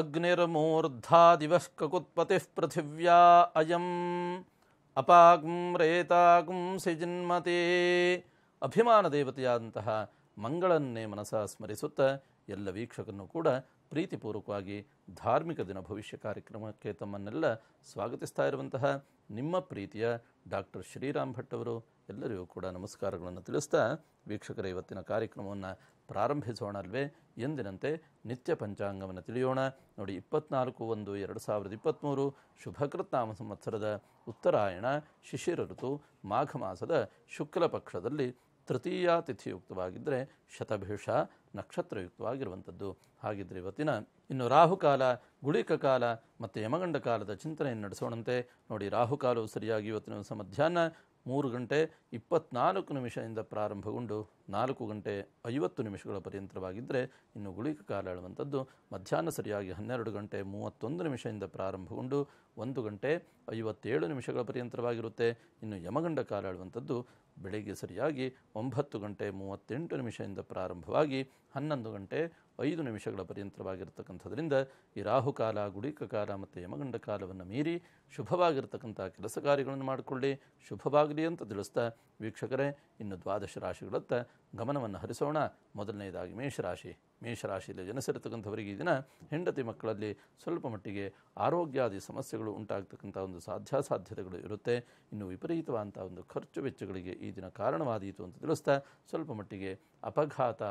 ಅಗ್ನಿರ್ಮೂರ್ಧಾ दिवः ककुत्पतिः पृथिव्या ಅಪಾಗುಂ ರೇತಾಗುಂ ಸಿಜಿನ್ಮತೇ ಅಭಿಮಾನ ದೇವತೆಯಾದಂತಹ ಮಂಗಳನ್ನೇ ಮನಸ ಸ್ಮರಿಸುತ್ತ ಎಲ್ಲ ವೀಕ್ಷಕರನ್ನು ಕೂಡ ಪ್ರೀತಿಪೂರ್ವಕವಾಗಿ ಧಾರ್ಮಿಕ ದಿನ ಭವಿಷ್ಯ ಕಾರ್ಯಕ್ರಮಕ್ಕೆ ತಮ್ಮನ್ನೆಲ್ಲ ಸ್ವಾಗತಿಸ್ತಾ ಇರುವಂತಹ ನಿಮ್ಮ ಪ್ರೀತಿಯ ಡಾಕ್ಟರ್ ಶ್ರೀರಾಮ್ ಭಟ್ ಅವರು ಎಲ್ಲರಿಗೂ ಕೂಡ ನಮಸ್ಕಾರಗಳನ್ನು ತಿಳಿಸ್ತಾ ವೀಕ್ಷಕರ ಇವತ್ತಿನ ಕಾರ್ಯಕ್ರಮವನ್ನು ಪ್ರಾರಂಭಿಸೋಣಲ್ವೇ ಎಂದಿನಂತೆ ನಿತ್ಯ ಪಂಚಾಂಗವನ್ನು ತಿಳಿಯೋಣ ನೋಡಿ ಇಪ್ಪತ್ನಾಲ್ಕು ಒಂದು ಎರಡು ಸಾವಿರದ ಇಪ್ಪತ್ತ್ಮೂರು ಶುಭಕೃತ್ನಾಮ ಸಂವತ್ಸರದ ಉತ್ತರಾಯಣ ಶಿಶಿರ ಋತು ಮಾಘ ಮಾಸದ ಶುಕ್ಲ ಪಕ್ಷದಲ್ಲಿ ತೃತೀಯ ತಿಥಿಯುಕ್ತವಾಗಿದ್ದರೆ ಶತಭೇಷ ನಕ್ಷತ್ರಯುಕ್ತವಾಗಿರುವಂಥದ್ದು ಹಾಗಿದ್ರೆ ಇವತ್ತಿನ ಇನ್ನು ರಾಹುಕಾಲ ಗುಳಿಕ ಕಾಲ ಮತ್ತು ಯಮಗಂಡ ಕಾಲದ ಚಿಂತನೆಯನ್ನು ನಡೆಸೋಣಂತೆ ನೋಡಿ ರಾಹುಕಾಲವು ಸರಿಯಾಗಿ ಇವತ್ತಿನ ದಿವಸ ಮಧ್ಯಾಹ್ನ ಮೂರು ಗಂಟೆ ಇಪ್ಪತ್ನಾಲ್ಕು ನಿಮಿಷದಿಂದ ಪ್ರಾರಂಭಗೊಂಡು ನಾಲ್ಕು ಗಂಟೆ ಐವತ್ತು ನಿಮಿಷಗಳ ಪರ್ಯಂತರವಾಗಿದ್ದರೆ ಇನ್ನು ಗುಳಿಕ ಕಾಲ ಹೇಳುವಂಥದ್ದು ಮಧ್ಯಾಹ್ನ ಸರಿಯಾಗಿ ಹನ್ನೆರಡು ಗಂಟೆ ಮೂವತ್ತೊಂದು ನಿಮಿಷದಿಂದ ಪ್ರಾರಂಭಗೊಂಡು ಒಂದು ಗಂಟೆ ಐವತ್ತೇಳು ನಿಮಿಷಗಳ ಪರ್ಯಂತರವಾಗಿರುತ್ತೆ ಇನ್ನು ಯಮಗಂಡ ಕಾಲ ಹೇಳುವಂಥದ್ದು ಬೆಳಿಗ್ಗೆ ಸರಿಯಾಗಿ ಒಂಬತ್ತು ಗಂಟೆ ಮೂವತ್ತೆಂಟು ನಿಮಿಷದಿಂದ ಪ್ರಾರಂಭವಾಗಿ ಹನ್ನೊಂದು ಗಂಟೆ ಐದು ನಿಮಿಷಗಳ ಪರ್ಯಂತವಾಗಿರ್ತಕ್ಕಂಥದ್ರಿಂದ ಈ ರಾಹುಕಾಲ ಗುಡಿಕ ಕಾಲ ಮತ್ತು ಯಮಗಂಡ ಕಾಲವನ್ನು ಮೀರಿ ಶುಭವಾಗಿರ್ತಕ್ಕಂಥ ಕೆಲಸ ಕಾರ್ಯಗಳನ್ನು ಮಾಡಿಕೊಳ್ಳಿ ಶುಭವಾಗಲಿ ಅಂತ ತಿಳಿಸ್ತಾ ವೀಕ್ಷಕರೇ ಇನ್ನು ದ್ವಾದಶ ರಾಶಿಗಳತ್ತ ಗಮನವನ್ನು ಹರಿಸೋಣ ಮೊದಲನೆಯದಾಗಿ ಮೇಷರಾಶಿ ಮೇಷರಾಶಿಯಲ್ಲಿ ಜನಿಸಿರತಕ್ಕಂಥವರಿಗೆ ಈ ದಿನ ಹೆಂಡತಿ ಮಕ್ಕಳಲ್ಲಿ ಸ್ವಲ್ಪ ಮಟ್ಟಿಗೆ ಆರೋಗ್ಯಾದಿ ಸಮಸ್ಯೆಗಳು ಉಂಟಾಗ್ತಕ್ಕಂಥ ಒಂದು ಸಾಧ್ಯಾಸಾಧ್ಯತೆಗಳು ಇರುತ್ತೆ ಇನ್ನು ವಿಪರೀತವಾದಂಥ ಒಂದು ಖರ್ಚು ವೆಚ್ಚಗಳಿಗೆ ಈ ದಿನ ಕಾರಣವಾದೀತು ಅಂತ ತಿಳಿಸ್ತಾ ಸ್ವಲ್ಪ ಮಟ್ಟಿಗೆ ಅಪಘಾತ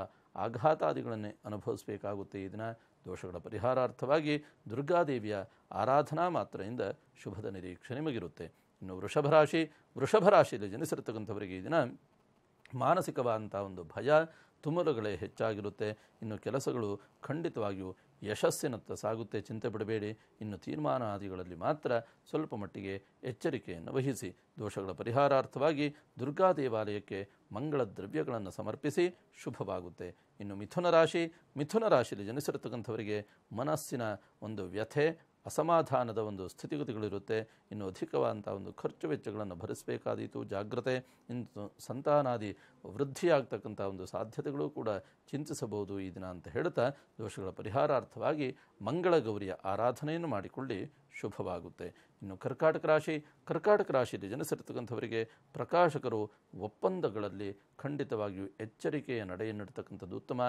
ಆಘಾತಾದಿಗಳನ್ನೇ ಅನುಭವಿಸಬೇಕಾಗುತ್ತೆ ಈ ದಿನ ದೋಷಗಳ ಪರಿಹಾರಾರ್ಥವಾಗಿ ದುರ್ಗಾದೇವಿಯ ಆರಾಧನಾ ಮಾತ್ರೆಯಿಂದ ಶುಭದ ನಿರೀಕ್ಷೆ ನಿಮಗಿರುತ್ತೆ ಇನ್ನು ವೃಷಭರಾಶಿ ವೃಷಭರಾಶಿಯಲ್ಲಿ ಜನಿಸಿರತಕ್ಕಂಥವರಿಗೆ ಈ ದಿನ ಮಾನಸಿಕವಾದಂಥ ಒಂದು ಭಯ ತುಮಲುಗಳೇ ಹೆಚ್ಚಾಗಿರುತ್ತೆ ಇನ್ನು ಕೆಲಸಗಳು ಖಂಡಿತವಾಗಿಯೂ ಯಶಸ್ಸಿನತ್ತ ಸಾಗುತ್ತೆ ಚಿಂತೆ ಬಿಡಬೇಡಿ ಇನ್ನು ಆದಿಗಳಲ್ಲಿ ಮಾತ್ರ ಸ್ವಲ್ಪ ಮಟ್ಟಿಗೆ ಎಚ್ಚರಿಕೆಯನ್ನು ವಹಿಸಿ ದೋಷಗಳ ಪರಿಹಾರಾರ್ಥವಾಗಿ ದುರ್ಗಾ ದೇವಾಲಯಕ್ಕೆ ಮಂಗಳ ದ್ರವ್ಯಗಳನ್ನು ಸಮರ್ಪಿಸಿ ಶುಭವಾಗುತ್ತೆ ಇನ್ನು ಮಿಥುನ ರಾಶಿ ಮಿಥುನ ರಾಶಿಯಲ್ಲಿ ಜನಿಸಿರತಕ್ಕಂಥವರಿಗೆ ಮನಸ್ಸಿನ ಒಂದು ವ್ಯಥೆ ಅಸಮಾಧಾನದ ಒಂದು ಸ್ಥಿತಿಗತಿಗಳಿರುತ್ತೆ ಇನ್ನು ಅಧಿಕವಾದಂಥ ಒಂದು ಖರ್ಚು ವೆಚ್ಚಗಳನ್ನು ಭರಿಸಬೇಕಾದೀತು ಜಾಗ್ರತೆ ಇನ್ನು ಸಂತಾನಾದಿ ವೃದ್ಧಿಯಾಗ್ತಕ್ಕಂಥ ಒಂದು ಸಾಧ್ಯತೆಗಳು ಕೂಡ ಚಿಂತಿಸಬಹುದು ಈ ದಿನ ಅಂತ ಹೇಳ್ತಾ ದೋಷಗಳ ಪರಿಹಾರಾರ್ಥವಾಗಿ ಮಂಗಳ ಗೌರಿಯ ಆರಾಧನೆಯನ್ನು ಮಾಡಿಕೊಳ್ಳಿ ಶುಭವಾಗುತ್ತೆ ಇನ್ನು ಕರ್ಕಾಟಕ ರಾಶಿ ಕರ್ಕಾಟಕ ರಾಶಿಯಲ್ಲಿ ಜನಿಸಿರ್ತಕ್ಕಂಥವರಿಗೆ ಪ್ರಕಾಶಕರು ಒಪ್ಪಂದಗಳಲ್ಲಿ ಖಂಡಿತವಾಗಿಯೂ ಎಚ್ಚರಿಕೆಯ ನಡೆಯನ್ನಿಡ್ತಕ್ಕಂಥದ್ದು ಉತ್ತಮ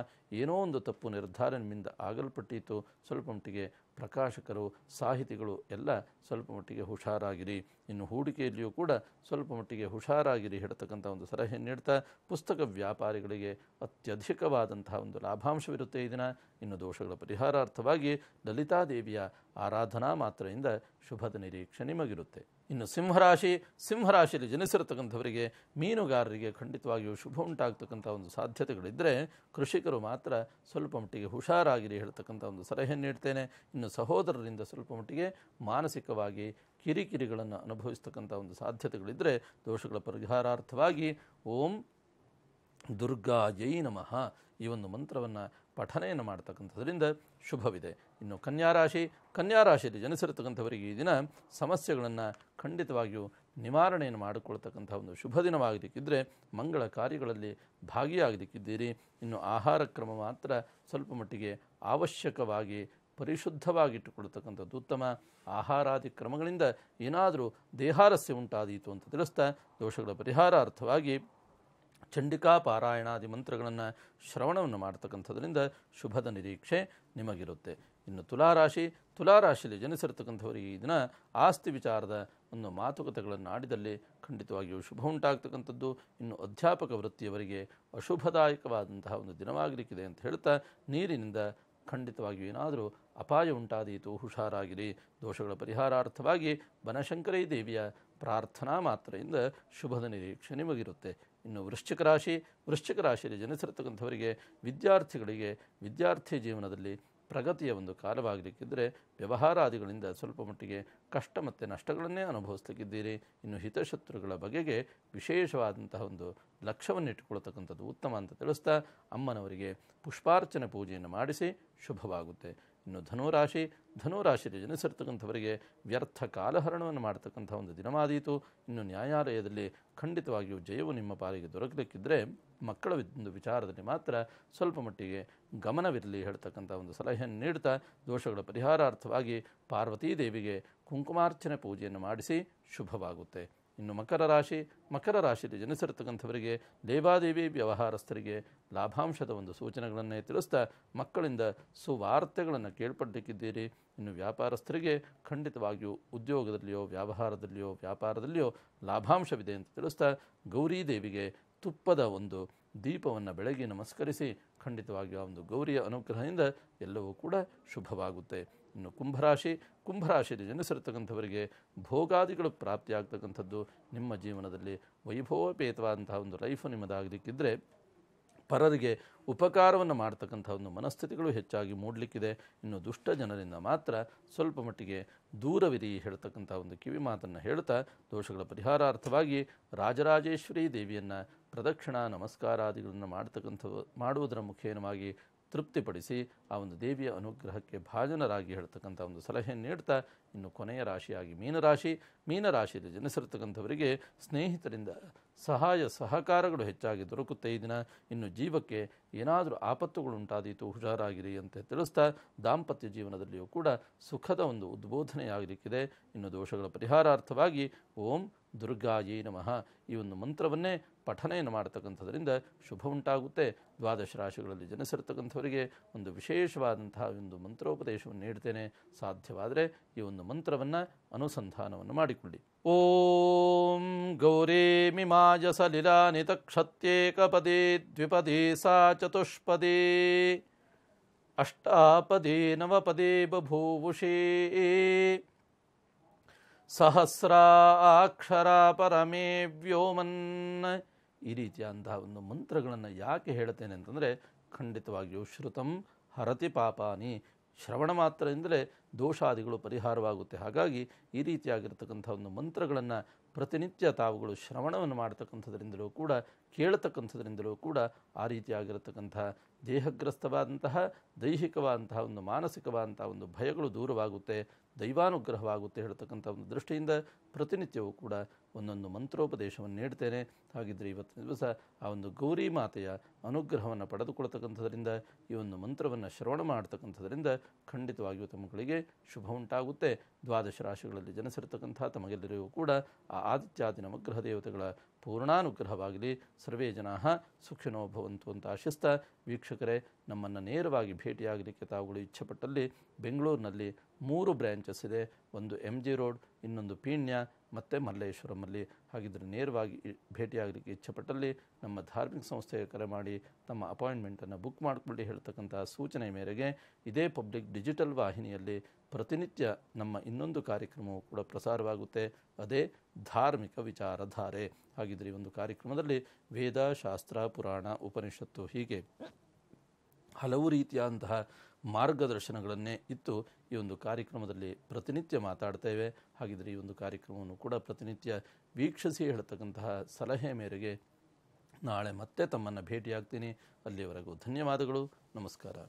ಏನೋ ಒಂದು ತಪ್ಪು ನಿರ್ಧಾರ ಆಗಲ್ಪಟ್ಟಿತ್ತು ಸ್ವಲ್ಪ ಮಟ್ಟಿಗೆ ಪ್ರಕಾಶಕರು ಸಾಹಿತಿಗಳು ಎಲ್ಲ ಸ್ವಲ್ಪ ಮಟ್ಟಿಗೆ ಹುಷಾರಾಗಿರಿ ಇನ್ನು ಹೂಡಿಕೆಯಲ್ಲಿಯೂ ಕೂಡ ಸ್ವಲ್ಪ ಮಟ್ಟಿಗೆ ಹುಷಾರಾಗಿರಿ ಹೇಳ್ತಕ್ಕಂಥ ಒಂದು ಸಲಹೆ ನೀಡ್ತಾ ಪುಸ್ತಕ ವ್ಯಾಪಾರಿಗಳಿಗೆ ಅತ್ಯಧಿಕವಾದಂತಹ ಒಂದು ಲಾಭಾಂಶವಿರುತ್ತೆ ಈ ದಿನ ಇನ್ನು ದೋಷಗಳ ಪರಿಹಾರಾರ್ಥವಾಗಿ ಲಲಿತಾದೇವಿಯ ಆರಾಧನಾ ಮಾತ್ರೆಯಿಂದ ಶುಭದ ನಿರೀಕ್ಷೆ ನಿಮಗಿರುತ್ತೆ ಇನ್ನು ಸಿಂಹರಾಶಿ ಸಿಂಹರಾಶಿಯಲ್ಲಿ ಜನಿಸಿರತಕ್ಕಂಥವರಿಗೆ ಮೀನುಗಾರರಿಗೆ ಖಂಡಿತವಾಗಿಯೂ ಶುಭ ಉಂಟಾಗ್ತಕ್ಕಂಥ ಒಂದು ಸಾಧ್ಯತೆಗಳಿದ್ದರೆ ಕೃಷಿಕರು ಮಾತ್ರ ಸ್ವಲ್ಪ ಮಟ್ಟಿಗೆ ಹುಷಾರಾಗಿರಿ ಹೇಳ್ತಕ್ಕಂಥ ಒಂದು ಸಲಹೆ ನೀಡ್ತೇನೆ ಇನ್ನು ಸಹೋದರರಿಂದ ಸ್ವಲ್ಪ ಮಟ್ಟಿಗೆ ಮಾನಸಿಕವಾಗಿ ಕಿರಿಕಿರಿಗಳನ್ನು ಅನುಭವಿಸ್ತಕ್ಕಂಥ ಒಂದು ಸಾಧ್ಯತೆಗಳಿದ್ದರೆ ದೋಷಗಳ ಪರಿಹಾರಾರ್ಥವಾಗಿ ಓಂ ದುರ್ಗಾ ಜೈ ನಮಃ ಈ ಒಂದು ಮಂತ್ರವನ್ನು ಪಠನೆಯನ್ನು ಮಾಡ್ತಕ್ಕಂಥದ್ರಿಂದ ಶುಭವಿದೆ ಇನ್ನು ಕನ್ಯಾರಾಶಿ ಕನ್ಯಾರಾಶಿಯಲ್ಲಿ ಜನಿಸಿರತಕ್ಕಂಥವರಿಗೆ ಈ ದಿನ ಸಮಸ್ಯೆಗಳನ್ನು ಖಂಡಿತವಾಗಿಯೂ ನಿವಾರಣೆಯನ್ನು ಮಾಡಿಕೊಳ್ತಕ್ಕಂಥ ಒಂದು ಶುಭ ದಿನವಾಗಲಿಕ್ಕಿದ್ದರೆ ಮಂಗಳ ಕಾರ್ಯಗಳಲ್ಲಿ ಭಾಗಿಯಾಗಲಿಕ್ಕಿದ್ದೀರಿ ಇನ್ನು ಆಹಾರ ಕ್ರಮ ಮಾತ್ರ ಸ್ವಲ್ಪ ಮಟ್ಟಿಗೆ ಅವಶ್ಯಕವಾಗಿ ಪರಿಶುದ್ಧವಾಗಿಟ್ಟುಕೊಳ್ತಕ್ಕಂಥದ್ದು ಉತ್ತಮ ಆಹಾರಾದಿ ಕ್ರಮಗಳಿಂದ ಏನಾದರೂ ದೇಹಾರಸ್ಯ ಉಂಟಾದೀತು ಅಂತ ತಿಳಿಸ್ತಾ ದೋಷಗಳ ಪರಿಹಾರಾರ್ಥವಾಗಿ ಚಂಡಿಕಾ ಪಾರಾಯಣಾದಿ ಮಂತ್ರಗಳನ್ನು ಶ್ರವಣವನ್ನು ಮಾಡ್ತಕ್ಕಂಥದ್ರಿಂದ ಶುಭದ ನಿರೀಕ್ಷೆ ನಿಮಗಿರುತ್ತೆ ಇನ್ನು ತುಲಾರಾಶಿ ತುಲಾರಾಶಿಯಲ್ಲಿ ಜನಿಸಿರ್ತಕ್ಕಂಥವರಿಗೆ ಈ ದಿನ ಆಸ್ತಿ ವಿಚಾರದ ಒಂದು ಮಾತುಕತೆಗಳನ್ನು ಆಡಿದಲ್ಲಿ ಖಂಡಿತವಾಗಿಯೂ ಶುಭ ಉಂಟಾಗ್ತಕ್ಕಂಥದ್ದು ಇನ್ನು ಅಧ್ಯಾಪಕ ವೃತ್ತಿಯವರಿಗೆ ಅಶುಭದಾಯಕವಾದಂತಹ ಒಂದು ದಿನವಾಗಲಿಕ್ಕಿದೆ ಅಂತ ಹೇಳ್ತಾ ನೀರಿನಿಂದ ಖಂಡಿತವಾಗಿಯೂ ಏನಾದರೂ ಅಪಾಯ ಉಂಟಾದೀತು ಹುಷಾರಾಗಿರಿ ದೋಷಗಳ ಪರಿಹಾರಾರ್ಥವಾಗಿ ಬನಶಂಕರಿ ದೇವಿಯ ಪ್ರಾರ್ಥನಾ ಮಾತ್ರೆಯಿಂದ ಶುಭದ ನಿರೀಕ್ಷೆ ನಿಮಗಿರುತ್ತೆ ಇನ್ನು ವೃಶ್ಚಿಕ ರಾಶಿ ವೃಶ್ಚಿಕ ರಾಶಿಯಲ್ಲಿ ಜನಿಸಿರತಕ್ಕಂಥವರಿಗೆ ವಿದ್ಯಾರ್ಥಿಗಳಿಗೆ ವಿದ್ಯಾರ್ಥಿ ಜೀವನದಲ್ಲಿ ಪ್ರಗತಿಯ ಒಂದು ಕಾಲವಾಗಲಿಕ್ಕಿದ್ದರೆ ವ್ಯವಹಾರಾದಿಗಳಿಂದ ಸ್ವಲ್ಪ ಮಟ್ಟಿಗೆ ಕಷ್ಟ ಮತ್ತು ನಷ್ಟಗಳನ್ನೇ ಅನುಭವಿಸ್ತಕ್ಕಿದ್ದೀರಿ ಇನ್ನು ಹಿತಶತ್ರುಗಳ ಬಗೆಗೆ ವಿಶೇಷವಾದಂತಹ ಒಂದು ಇಟ್ಟುಕೊಳ್ತಕ್ಕಂಥದ್ದು ಉತ್ತಮ ಅಂತ ತಿಳಿಸ್ತಾ ಅಮ್ಮನವರಿಗೆ ಪುಷ್ಪಾರ್ಚನೆ ಪೂಜೆಯನ್ನು ಮಾಡಿಸಿ ಶುಭವಾಗುತ್ತೆ ಇನ್ನು ಧನುರಾಶಿ ಧನುರಾಶಿಯಲ್ಲಿ ಜನಿಸಿರ್ತಕ್ಕಂಥವರಿಗೆ ವ್ಯರ್ಥ ಕಾಲಹರಣವನ್ನು ಮಾಡ್ತಕ್ಕಂಥ ಒಂದು ದಿನವಾದೀತು ಇನ್ನು ನ್ಯಾಯಾಲಯದಲ್ಲಿ ಖಂಡಿತವಾಗಿಯೂ ಜಯವು ನಿಮ್ಮ ಪಾಲಿಗೆ ದೊರಕಲಿಕ್ಕಿದ್ದರೆ ಮಕ್ಕಳ ಒಂದು ವಿಚಾರದಲ್ಲಿ ಮಾತ್ರ ಸ್ವಲ್ಪ ಮಟ್ಟಿಗೆ ಗಮನವಿರಲಿ ಹೇಳ್ತಕ್ಕಂಥ ಒಂದು ಸಲಹೆಯನ್ನು ನೀಡ್ತಾ ದೋಷಗಳ ಪರಿಹಾರಾರ್ಥವಾಗಿ ಪಾರ್ವತೀ ದೇವಿಗೆ ಕುಂಕುಮಾರ್ಚನೆ ಪೂಜೆಯನ್ನು ಮಾಡಿಸಿ ಶುಭವಾಗುತ್ತೆ ಇನ್ನು ಮಕರ ರಾಶಿ ಮಕರ ರಾಶಿಯಲ್ಲಿ ಜನಿಸಿರ್ತಕ್ಕಂಥವರಿಗೆ ದೇವಾದೇವಿ ವ್ಯವಹಾರಸ್ಥರಿಗೆ ಲಾಭಾಂಶದ ಒಂದು ಸೂಚನೆಗಳನ್ನೇ ತಿಳಿಸ್ತಾ ಮಕ್ಕಳಿಂದ ಸುವಾರ್ತೆಗಳನ್ನು ಕೇಳ್ಪಟ್ಟಿದ್ದೀರಿ ಇನ್ನು ವ್ಯಾಪಾರಸ್ಥರಿಗೆ ಖಂಡಿತವಾಗಿಯೂ ಉದ್ಯೋಗದಲ್ಲಿಯೋ ವ್ಯವಹಾರದಲ್ಲಿಯೋ ವ್ಯಾಪಾರದಲ್ಲಿಯೋ ಲಾಭಾಂಶವಿದೆ ಅಂತ ತಿಳಿಸ್ತಾ ಗೌರಿ ದೇವಿಗೆ ತುಪ್ಪದ ಒಂದು ದೀಪವನ್ನು ಬೆಳಗ್ಗೆ ನಮಸ್ಕರಿಸಿ ಖಂಡಿತವಾಗಿಯೂ ಆ ಒಂದು ಗೌರಿಯ ಅನುಗ್ರಹದಿಂದ ಎಲ್ಲವೂ ಕೂಡ ಶುಭವಾಗುತ್ತೆ ಇನ್ನು ಕುಂಭರಾಶಿ ಕುಂಭರಾಶಿಯಲ್ಲಿ ಜನಿಸಿರ್ತಕ್ಕಂಥವರಿಗೆ ಭೋಗಾದಿಗಳು ಪ್ರಾಪ್ತಿಯಾಗ್ತಕ್ಕಂಥದ್ದು ನಿಮ್ಮ ಜೀವನದಲ್ಲಿ ವೈಭವೋಪೇತವಾದಂತಹ ಒಂದು ಲೈಫು ನಿಮ್ಮದಾಗಲಿಕ್ಕಿದ್ರೆ ಪರರಿಗೆ ಉಪಕಾರವನ್ನು ಮಾಡ್ತಕ್ಕಂಥ ಒಂದು ಮನಸ್ಥಿತಿಗಳು ಹೆಚ್ಚಾಗಿ ಮೂಡಲಿಕ್ಕಿದೆ ಇನ್ನು ದುಷ್ಟ ಜನರಿಂದ ಮಾತ್ರ ಸ್ವಲ್ಪ ಮಟ್ಟಿಗೆ ದೂರವಿರಿ ಹೇಳ್ತಕ್ಕಂಥ ಒಂದು ಕಿವಿ ಮಾತನ್ನು ಹೇಳ್ತಾ ದೋಷಗಳ ಪರಿಹಾರಾರ್ಥವಾಗಿ ರಾಜರಾಜೇಶ್ವರಿ ದೇವಿಯನ್ನು ಪ್ರದಕ್ಷಿಣಾ ನಮಸ್ಕಾರಾದಿಗಳನ್ನು ಮಾಡ್ತಕ್ಕಂಥ ಮಾಡುವುದರ ಮುಖೇನವಾಗಿ ತೃಪ್ತಿಪಡಿಸಿ ಆ ಒಂದು ದೇವಿಯ ಅನುಗ್ರಹಕ್ಕೆ ಭಾಜನರಾಗಿ ಹೇಳ್ತಕ್ಕಂಥ ಒಂದು ಸಲಹೆಯನ್ನು ನೀಡ್ತಾ ಇನ್ನು ಕೊನೆಯ ರಾಶಿಯಾಗಿ ಮೀನರಾಶಿ ಮೀನರಾಶಿಯಲ್ಲಿ ಜನಿಸಿರ್ತಕ್ಕಂಥವರಿಗೆ ಸ್ನೇಹಿತರಿಂದ ಸಹಾಯ ಸಹಕಾರಗಳು ಹೆಚ್ಚಾಗಿ ದೊರಕುತ್ತೆ ಈ ದಿನ ಇನ್ನು ಜೀವಕ್ಕೆ ಏನಾದರೂ ಆಪತ್ತುಗಳು ಉಂಟಾದೀತು ಹುಷಾರಾಗಿರಿ ಅಂತ ತಿಳಿಸ್ತಾ ದಾಂಪತ್ಯ ಜೀವನದಲ್ಲಿಯೂ ಕೂಡ ಸುಖದ ಒಂದು ಉದ್ಬೋಧನೆಯಾಗಲಿಕ್ಕಿದೆ ಇನ್ನು ದೋಷಗಳ ಪರಿಹಾರಾರ್ಥವಾಗಿ ಓಂ ದುರ್ಗಾಯೇ ನಮಃ ಈ ಒಂದು ಮಂತ್ರವನ್ನೇ ಪಠನೆಯನ್ನು ಮಾಡ್ತಕ್ಕಂಥದ್ರಿಂದ ಶುಭ ಉಂಟಾಗುತ್ತೆ ದ್ವಾದಶ ರಾಶಿಗಳಲ್ಲಿ ಜನಿಸಿರ್ತಕ್ಕಂಥವರಿಗೆ ಒಂದು ವಿಶೇಷವಾದಂತಹ ಒಂದು ಮಂತ್ರೋಪದೇಶವನ್ನು ನೀಡ್ತೇನೆ ಸಾಧ್ಯವಾದರೆ ಈ ಒಂದು ಮಂತ್ರವನ್ನು ಅನುಸಂಧಾನವನ್ನು ಮಾಡಿಕೊಳ್ಳಿ ಓಂ ಗೌರೇಮಿ ಮಾಜ ಸಲಿಲಾನಿತ ಕ್ಷತ್ಯೇಕಪದೇ ದ್ವಿಪದೇ ಸಾ ಚತುಷ್ಪದೇ ಅಷ್ಟಾಪದೇ ನವಪದೇ ಬಭೂವುಷೇ ಸಹಸ್ರಾಕ್ಷರ ಪರಮೇ ವ್ಯೋಮನ್ ಈ ರೀತಿಯಾದಂತಹ ಒಂದು ಮಂತ್ರಗಳನ್ನು ಯಾಕೆ ಹೇಳ್ತೇನೆ ಅಂತಂದರೆ ಖಂಡಿತವಾಗಿಯೂ ಶ್ರುತಂ ಹರತಿ ಪಾಪಾನಿ ಶ್ರವಣ ಮಾತ್ರದಿಂದಲೇ ದೋಷಾದಿಗಳು ಪರಿಹಾರವಾಗುತ್ತೆ ಹಾಗಾಗಿ ಈ ರೀತಿಯಾಗಿರ್ತಕ್ಕಂಥ ಒಂದು ಮಂತ್ರಗಳನ್ನು ಪ್ರತಿನಿತ್ಯ ತಾವುಗಳು ಶ್ರವಣವನ್ನು ಮಾಡತಕ್ಕಂಥದ್ರಿಂದಲೂ ಕೂಡ ಕೇಳತಕ್ಕಂಥದ್ರಿಂದಲೂ ಕೂಡ ಆ ರೀತಿಯಾಗಿರತಕ್ಕಂಥ ದೇಹಗ್ರಸ್ತವಾದಂತಹ ದೈಹಿಕವಾದಂತಹ ಒಂದು ಮಾನಸಿಕವಾದಂತಹ ಒಂದು ಭಯಗಳು ದೂರವಾಗುತ್ತೆ ದೈವಾನುಗ್ರಹವಾಗುತ್ತೆ ಹೇಳ್ತಕ್ಕಂಥ ಒಂದು ದೃಷ್ಟಿಯಿಂದ ಪ್ರತಿನಿತ್ಯವೂ ಕೂಡ ಒಂದೊಂದು ಮಂತ್ರೋಪದೇಶವನ್ನು ನೀಡ್ತೇನೆ ಹಾಗಿದ್ದರೆ ಇವತ್ತಿನ ದಿವಸ ಆ ಒಂದು ಗೌರಿ ಮಾತೆಯ ಅನುಗ್ರಹವನ್ನು ಪಡೆದುಕೊಳ್ತಕ್ಕಂಥದ್ರಿಂದ ಈ ಒಂದು ಮಂತ್ರವನ್ನು ಶ್ರವಣ ಮಾಡ್ತಕ್ಕಂಥದ್ರಿಂದ ಖಂಡಿತವಾಗಿಯೂ ತಮ್ಮಗಳಿಗೆ ಶುಭ ಉಂಟಾಗುತ್ತೆ ದ್ವಾದಶ ರಾಶಿಗಳಲ್ಲಿ ಜನಿಸಿರ್ತಕ್ಕಂಥ ತಮಗೆಲ್ಲರಿಗೂ ಕೂಡ ಆ ಆದಿತ್ಯಾದಿ ನವಗ್ರಹ ದೇವತೆಗಳ ಪೂರ್ಣಾನುಗ್ರಹವಾಗಲಿ ಸರ್ವೇ ಜನಾ ಸುಖಿನೋ ಭವಂತು ಅಂತ ಆಶಿಸ್ತಾ ವೀಕ್ಷಕರೇ ನಮ್ಮನ್ನು ನೇರವಾಗಿ ಭೇಟಿಯಾಗಲಿಕ್ಕೆ ತಾವುಗಳು ಇಚ್ಛೆಪಟ್ಟಲ್ಲಿ ಬೆಂಗಳೂರಿನಲ್ಲಿ ಮೂರು ಬ್ರ್ಯಾಂಚಸ್ ಇದೆ ಒಂದು ಎಮ್ ಜಿ ರೋಡ್ ಇನ್ನೊಂದು ಪೀಣ್ಯ ಮತ್ತು ಮಲ್ಲೇಶ್ವರಂನಲ್ಲಿ ಹಾಗಿದ್ದರೆ ನೇರವಾಗಿ ಭೇಟಿಯಾಗಲಿಕ್ಕೆ ಇಚ್ಛೆಪಟ್ಟಲ್ಲಿ ನಮ್ಮ ಧಾರ್ಮಿಕ ಸಂಸ್ಥೆಗೆ ಕರೆ ಮಾಡಿ ತಮ್ಮ ಅಪಾಯಿಂಟ್ಮೆಂಟನ್ನು ಬುಕ್ ಮಾಡಿಕೊಳ್ಳಿ ಹೇಳ್ತಕ್ಕಂಥ ಸೂಚನೆ ಮೇರೆಗೆ ಇದೇ ಪಬ್ಲಿಕ್ ಡಿಜಿಟಲ್ ವಾಹಿನಿಯಲ್ಲಿ ಪ್ರತಿನಿತ್ಯ ನಮ್ಮ ಇನ್ನೊಂದು ಕಾರ್ಯಕ್ರಮವು ಕೂಡ ಪ್ರಸಾರವಾಗುತ್ತೆ ಅದೇ ಧಾರ್ಮಿಕ ವಿಚಾರಧಾರೆ ಹಾಗಿದ್ದರೆ ಈ ಒಂದು ಕಾರ್ಯಕ್ರಮದಲ್ಲಿ ವೇದ ಶಾಸ್ತ್ರ ಪುರಾಣ ಉಪನಿಷತ್ತು ಹೀಗೆ ಹಲವು ರೀತಿಯಾದಂತಹ ಮಾರ್ಗದರ್ಶನಗಳನ್ನೇ ಇತ್ತು ಈ ಒಂದು ಕಾರ್ಯಕ್ರಮದಲ್ಲಿ ಪ್ರತಿನಿತ್ಯ ಮಾತಾಡ್ತೇವೆ ಹಾಗಿದ್ರೆ ಈ ಒಂದು ಕಾರ್ಯಕ್ರಮವನ್ನು ಕೂಡ ಪ್ರತಿನಿತ್ಯ ವೀಕ್ಷಿಸಿ ಹೇಳ್ತಕ್ಕಂತಹ ಸಲಹೆ ಮೇರೆಗೆ ನಾಳೆ ಮತ್ತೆ ತಮ್ಮನ್ನು ಭೇಟಿಯಾಗ್ತೀನಿ ಅಲ್ಲಿಯವರೆಗೂ ಧನ್ಯವಾದಗಳು ನಮಸ್ಕಾರ